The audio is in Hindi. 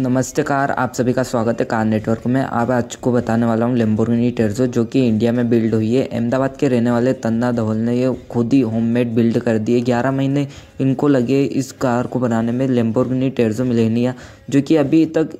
नमस्कार आप सभी का स्वागत है कार नेटवर्क में आप आज को बताने वाला हूँ लेम्बोरिनी टेरजो जो कि इंडिया में बिल्ड हुई है अहमदाबाद के रहने वाले तन्ना धवल ने ये खुद ही होममेड बिल्ड कर दिए 11 ग्यारह महीने इनको लगे इस कार को बनाने में लेम्बोरिनी टेरजो मिलेनिया जो कि अभी तक